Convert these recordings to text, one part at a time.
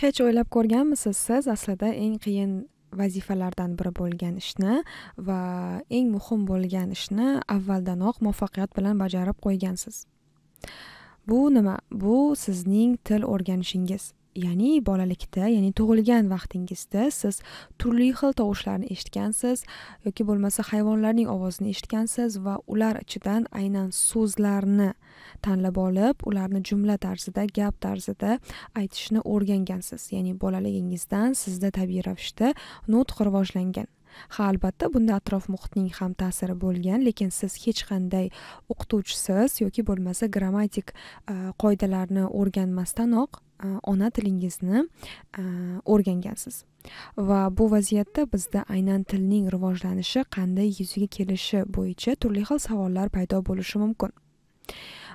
hech o'ylab ko'rganmisiz siz aslida eng qiyin vazifalardan biri bo'lgan ishni va eng muhim bo'lgan ishni avvaldanoq muvaffaqiyat bilan bajarib qo'ygansiz bu nima bu sizning til o'rganishingiz ya'ni bolalikda ya'ni tug'ilgan vaqtingizda siz turli xil tovushlarni eshitgansiz yoki bo'lmasa hayvonlarning ovozini eshitgansiz va ular ichidan aynan so'zlarni tanlab olib ularni jumla tarzida gap tarzida aytishni o'rgangansiz ya'ni bolaligingizdan sizda tabiiy ravishda nutq rivojlangan ha albatta bunda atrof muhitning ham ta'siri bo'lgan lekin siz hech qanday o'qituvchisiz yoki bo'lmasa grammatik qoidalarni o'rganmasdanoq ona tilingizni o'rgangansiz va bu vaziyatda bizda aynan tilning rivojlanishi qanday yuzaga kelishi bo'yicha turli xil savollar paydo bo'lishi mumkin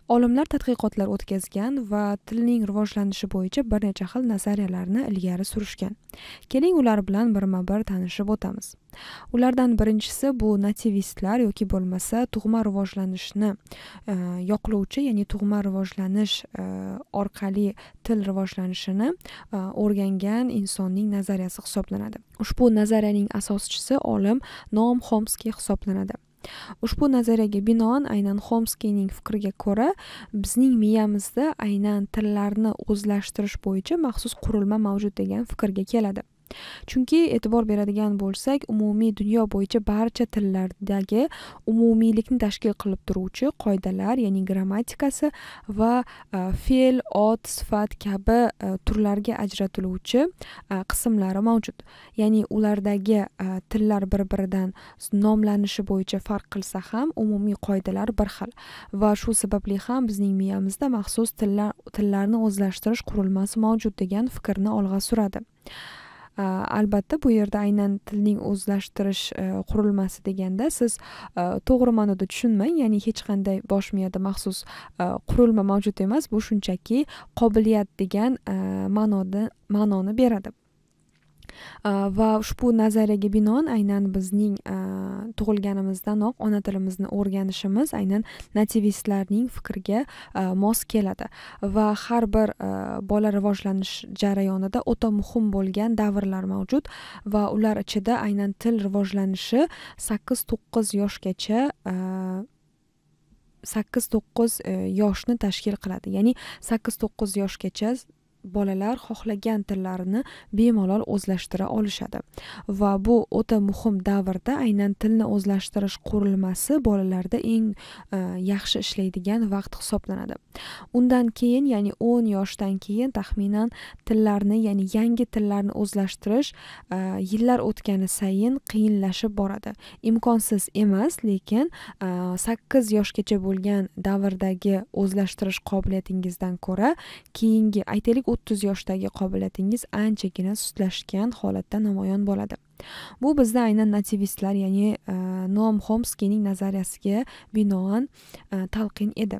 olimlar tadqiqotlar o'tkazgan va tilning rivojlanishi bo'yicha bir necha xil nazariyalarni ilgari surishgan keling ular bilan birma bir tanishib o'tamiz ulardan birinchisi bu nativistlar yoki bo'lmasa tug'ma rivojlanishni e, yoqlovchi ya'ni tug'ma rivojlanish e, orqali til rivojlanishini e, o'rgangan insonning nazariyasi hisoblanadi ushbu nazariyaning asoschisi olim noam xomskiy hisoblanadi ushbu nazariyaga binoan aynan xomskiyning fikriga ko'ra bizning miyamizda aynan tillarni o'zlashtirish bo'yicha maxsus qurilma mavjud degan fikrga keladi chunki e'tibor beradigan bo'lsak umumiy dunyo bo'yicha barcha tillardagi umumiylikni tashkil qilib turuvchi qoidalar ya'ni grammatikasi va e, fe'l ot sifat kabi e, turlarga ajratiluvchi e, qismlari mavjud ya'ni ulardagi tillar bir biridan nomlanishi bo'yicha farq qilsa ham umumiy qoidalar bir xil va shu sababli ham bizning miyamizda maxsus tillar tillarni o'zlashtirish qurilmasi mavjud degan fikrni olg'a suradi Э, albatta bu yerda aynan tilning o'zlashtirish e, qurilmasi deganda siz e, to'g'ri ma'noda tushunmang ya'ni hech qanday bosh miyada maxsus e, qurilma mavjud emas bu shunchaki qobiliyat degan ma'noda ma'noni beradi va ushbu nazariyaga binoan aynan bizning tug'ilganimizdanoq ona tilimizni o'rganishimiz aynan nativistlarning fikriga mos keladi va har bir bola rivojlanish jarayonida o'ta muhim bo'lgan davrlar mavjud va ular ichida aynan til rivojlanishi sakkiz to'qqiz yoshgacha sakkiz to'qqiz e, yoshni tashkil qiladi ya'ni sakkiz to'qqiz yoshgacha bolalar xohlagan tillarini bemalol o'zlashtira olishadi va bu o'ta muhim davrda aynan tilni o'zlashtirish qurilmasi bolalarda eng e, yaxshi ishlaydigan vaqt hisoblanadi undan keyin ya'ni 10 yoshdan keyin taxminan tillarni ya'ni yangi tillarni o'zlashtirish e, yillar o'tgani sayin qiyinlashib boradi imkonsiz emas lekin e, 8 yoshgacha bo'lgan davrdagi o'zlashtirish qobiliyatingizdan ko'ra keyingi aytaylik o'ttiz yoshdagi qobiliyatingiz anchagina sustlashgan holatda namoyon bo'ladi bu bizda aynan nativistlar ya'ni e, nom homskiyning nazariyasiga binoan e, talqin edi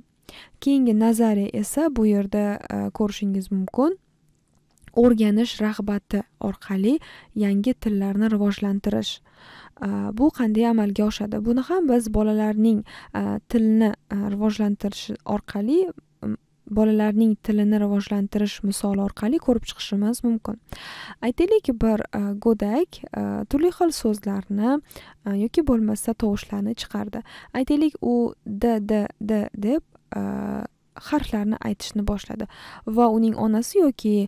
keyingi nazariya esa bu yerda e, ko'rishingiz mumkin o'rganish rag'bati orqali yangi tillarni rivojlantirish bu qanday amalga oshadi buni ham biz bolalarning tilni rivojlantirish orqali bolalarning tilini rivojlantirish misoli orqali ko'rib chiqishimiz mumkin aytaylik bir e, go'dak e, turli xil so'zlarni e, yoki bo'lmasa tovushlarni chiqardi aytaylik u d d d deb harflarni aytishni boshladi va uning onasi yoki e,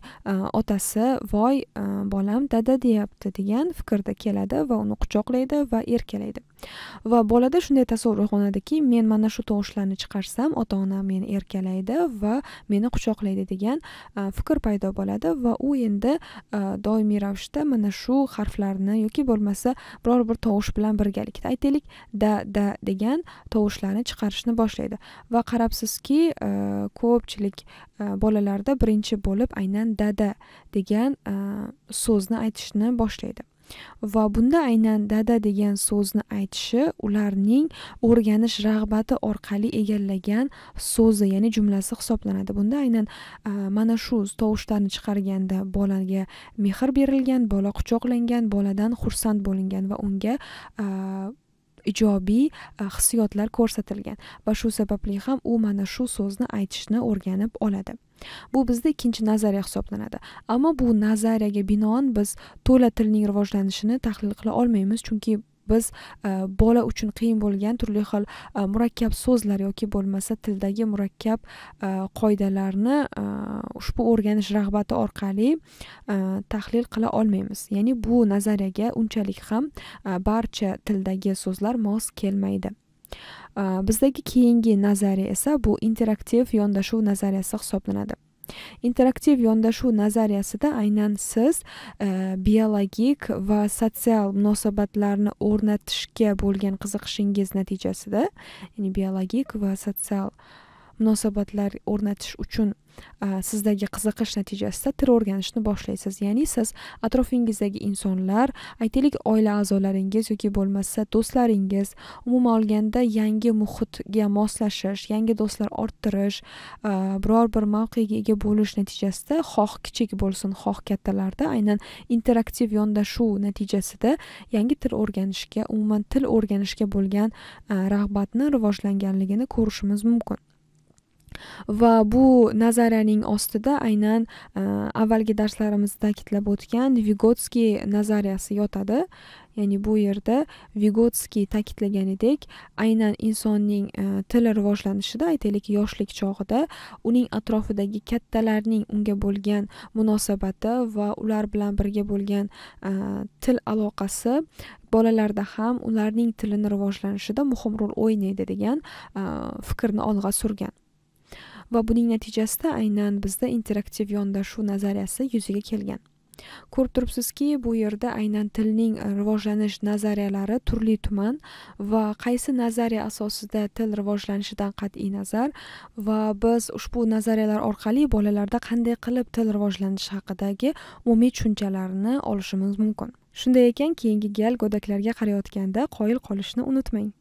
otasi voy e, bolam dada deyapti degan fikrda keladi va uni quchoqlaydi va erkalaydi va bolada shunday tasavvur uyg'onadiki men mana shu tovushlarni chiqarsam ota onam meni erkalaydi va meni quchoqlaydi degan e, fikr paydo bo'ladi va u endi doimiy ravishda mana shu harflarni yoki bo'lmasa biror bir tovush bilan birgalikda aytaylik da da degan tovushlarni chiqarishni boshlaydi va qarabsizki ko'pchilik e, bolalarda birinchi bo'lib aynan dada degan e, so'zni aytishni boshlaydi va bunda aynan dada degan so'zni aytishi ularning o'rganish rag'bati orqali egallagan so'zi ya'ni jumlasi hisoblanadi bunda aynan e, mana shu tovushlarni chiqarganda bolaga mehr berilgan bola quchoqlangan boladan xursand bo'lingan va unga ijobiy e, hissiyotlar ko'rsatilgan va shu sababli ham u mana shu so'zni aytishni o'rganib oladi bu bizda ikkinchi nazariya hisoblanadi ammo bu nazariyaga binoan biz to'la tilning rivojlanishini tahlil qila olmaymiz chunki biz e, bola uchun qiyin bo'lgan turli xil e, murakkab so'zlar yoki bo'lmasa tildagi murakkab e, qoidalarni ushbu o'rganish rag'bati orqali tahlil qila olmaymiz ya'ni bu nazariyaga unchalik ham barcha tildagi so'zlar mos kelmaydi bizdagi keyingi nazariya esa bu interaktiv yondashuv nazariyasi hisoblanadi interaktiv yondashuv nazariyasida aynan siz e, biologik va sotsial munosabatlarni o'rnatishga bo'lgan qiziqishingiz natijasida ya'ni biologik va sotsial munosabatlar o'rnatish uchun sizdagi qiziqish natijasida til o'rganishni boshlaysiz ya'ni siz atrofingizdagi insonlar aytaylik oila a'zolaringiz yoki bo'lmasa do'stlaringiz umuman olganda yangi muhitga moslashish yangi do'stlar orttirish biror bir mavqega ega bo'lish natijasida xoh kichik bo'lsin xoh kattalarda aynan interaktiv yondashuv natijasida yangi til o'rganishga umuman til o'rganishga bo'lgan rag'batni rivojlanganligini ko'rishimiz mumkin va bu nazariyaning ostida aynan e, avvalgi darslarimizda ta'kidlab o'tgan vigotskiy nazariyasi yotadi ya'ni bu yerda vigotskiy ta'kidlaganidek aynan insonning e, tili rivojlanishida aytaylik yoshlik chog'ida uning atrofidagi kattalarning unga bo'lgan munosabati va ular bilan birga bo'lgan e, til aloqasi bolalarda ham ularning tilini rivojlanishida muhim rol o'ynaydi degan fikrni olg'a surgan va buning natijasida aynan bizda interaktiv yondashuv nazariyasi yuzaga kelgan ko'rib turibsizki bu yerda aynan tilning rivojlanish nazariyalari turli tuman va qaysi nazariya asosida til rivojlanishidan qat'iy nazar va biz ushbu nazariyalar orqali bolalarda qanday qilib til rivojlanishi haqidagi umumiy tushunchalarni olishimiz mumkin shunday ekan keyingi gal go'daklarga qarayotganda qoyil qolishni unutmang